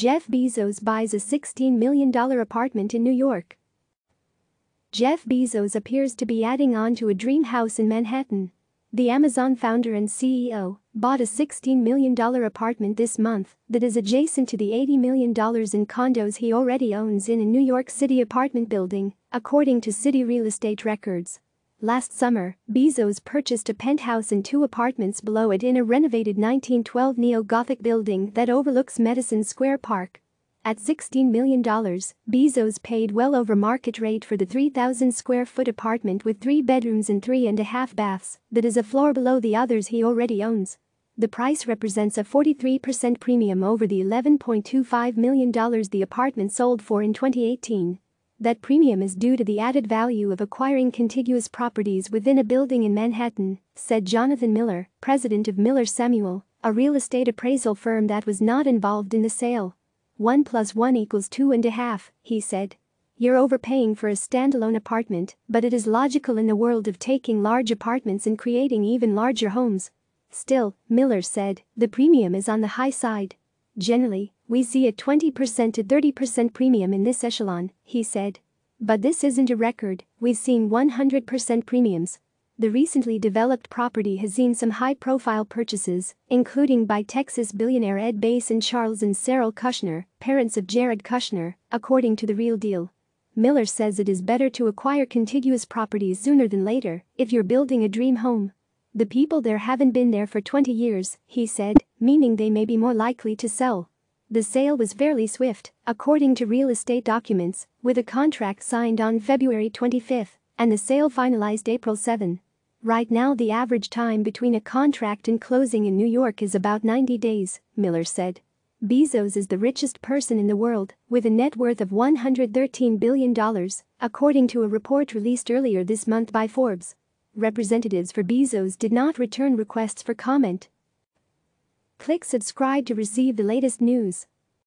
Jeff Bezos buys a $16 million apartment in New York. Jeff Bezos appears to be adding on to a dream house in Manhattan. The Amazon founder and CEO bought a $16 million apartment this month that is adjacent to the $80 million in condos he already owns in a New York City apartment building, according to city real estate records. Last summer, Bezos purchased a penthouse and two apartments below it in a renovated 1912 neo-Gothic building that overlooks Medicine Square Park. At $16 million, Bezos paid well over market rate for the 3,000-square-foot apartment with three bedrooms and three and a half baths that is a floor below the others he already owns. The price represents a 43% premium over the $11.25 million the apartment sold for in 2018. That premium is due to the added value of acquiring contiguous properties within a building in Manhattan, said Jonathan Miller, president of Miller Samuel, a real estate appraisal firm that was not involved in the sale. 1 plus 1 equals two and a half," he said. You're overpaying for a standalone apartment, but it is logical in the world of taking large apartments and creating even larger homes. Still, Miller said, the premium is on the high side. Generally, we see a 20% to 30% premium in this echelon, he said. But this isn't a record, we've seen 100% premiums. The recently developed property has seen some high-profile purchases, including by Texas billionaire Ed Bass and Charles and Cyril Kushner, parents of Jared Kushner, according to The Real Deal. Miller says it is better to acquire contiguous properties sooner than later if you're building a dream home. The people there haven't been there for 20 years, he said meaning they may be more likely to sell. The sale was fairly swift, according to real estate documents, with a contract signed on February 25 and the sale finalized April 7. Right now the average time between a contract and closing in New York is about 90 days, Miller said. Bezos is the richest person in the world, with a net worth of $113 billion, according to a report released earlier this month by Forbes. Representatives for Bezos did not return requests for comment, Click subscribe to receive the latest news.